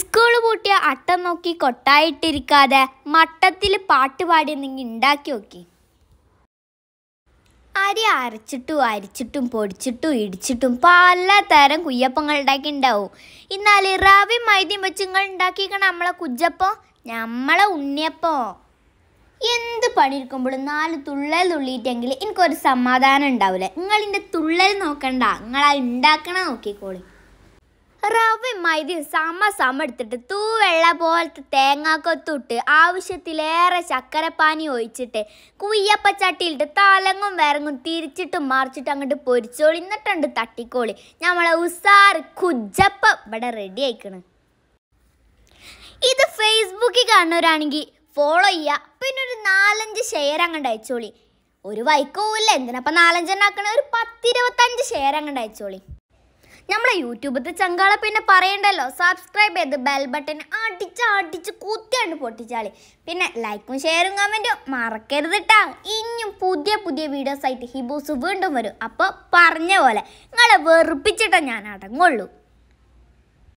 school പൂട്ടിയ അട്ടം നോക്കി കൊട്ടായിട്ടിരിക്കാതെ മട്ടത്തിൽ പാട്ടുപാടി നിങ്ങൾ ഉണ്ടാക്കി നോക്കി അരി അരച്ചിട്ടും അരിച്ചിട്ടും പൊടിച്ചിട്ടും ഇടിച്ചിട്ടും പലതരം കുയ്യപ്പങ്ങൾ ഉണ്ടാവും എന്നാൽ ഇറാവി മൈദ്യം വെച്ച് നിങ്ങൾ ഉണ്ടാക്കിക്കണ നമ്മളെ കുജ്ജപ്പം നമ്മളെ ഉണ്ണിയപ്പോ എന്ത് പണിയിരിക്കുമ്പോഴും നാല് തുള്ളൽ തുള്ളിയിട്ടെങ്കിൽ എനിക്കൊരു സമാധാനം ഉണ്ടാവില്ല നിങ്ങളിൻ്റെ തുള്ളൽ നോക്കണ്ട നിങ്ങളാ ഉണ്ടാക്കണ നോക്കിക്കോളി റവയുമായി സമ സമ എടുത്തിട്ട് തൂവെള്ള പോലത്തെ തേങ്ങാക്കൊത്തിട്ട് ആവശ്യത്തിലേറെ ശക്കരപ്പാനി ഒഴിച്ചിട്ട് കുയ്യപ്പച്ചട്ടിയിലിട്ട് തലങ്ങും വിറങ്ങും തിരിച്ചിട്ട് മറിച്ചിട്ട് അങ്ങോട്ട് പൊരിച്ചോളി എന്നിട്ടുണ്ട് തട്ടിക്കോളി ഞമ്മളെ ഉസാർ കുജപ്പ ഇവിടെ റെഡി ആയിക്കണ് ഇത് ഫേസ്ബുക്കിൽ കാണുന്നവരാണെങ്കിൽ ഫോളോ ചെയ്യുക പിന്നെ ഒരു നാലഞ്ച് ഷെയർ അങ്ങോട്ട് അയച്ചോളി ഒരു വൈക്കോല്ല എന്തിനപ്പം നാലഞ്ചെണ്ണാക്കണ ഒരു പത്തിരുപത്തഞ്ച് ഷെയർ അങ്ങോട്ട് അയച്ചോളി നമ്മളെ യൂട്യൂബത്തെ ചങ്കാള പിന്നെ പറയണ്ടല്ലോ സബ്സ്ക്രൈബ് ചെയ്ത് ബെൽ ബട്ടൺ അടിച്ച് അടിച്ച് കുത്തിയാണ്ട് പൊട്ടിച്ചാളി പിന്നെ ലൈക്കും ഷെയറും കമൻറ്റും മറക്കരുത് കേട്ടോ ഇനിയും പുതിയ പുതിയ വീഡിയോസ് ആയിട്ട് ഹിബൂസ് വീണ്ടും വരും അപ്പോൾ പറഞ്ഞ പോലെ നിങ്ങളെ വെറുപ്പിച്ചിട്ടാണ് ഞാൻ അടങ്ങുള്ളൂ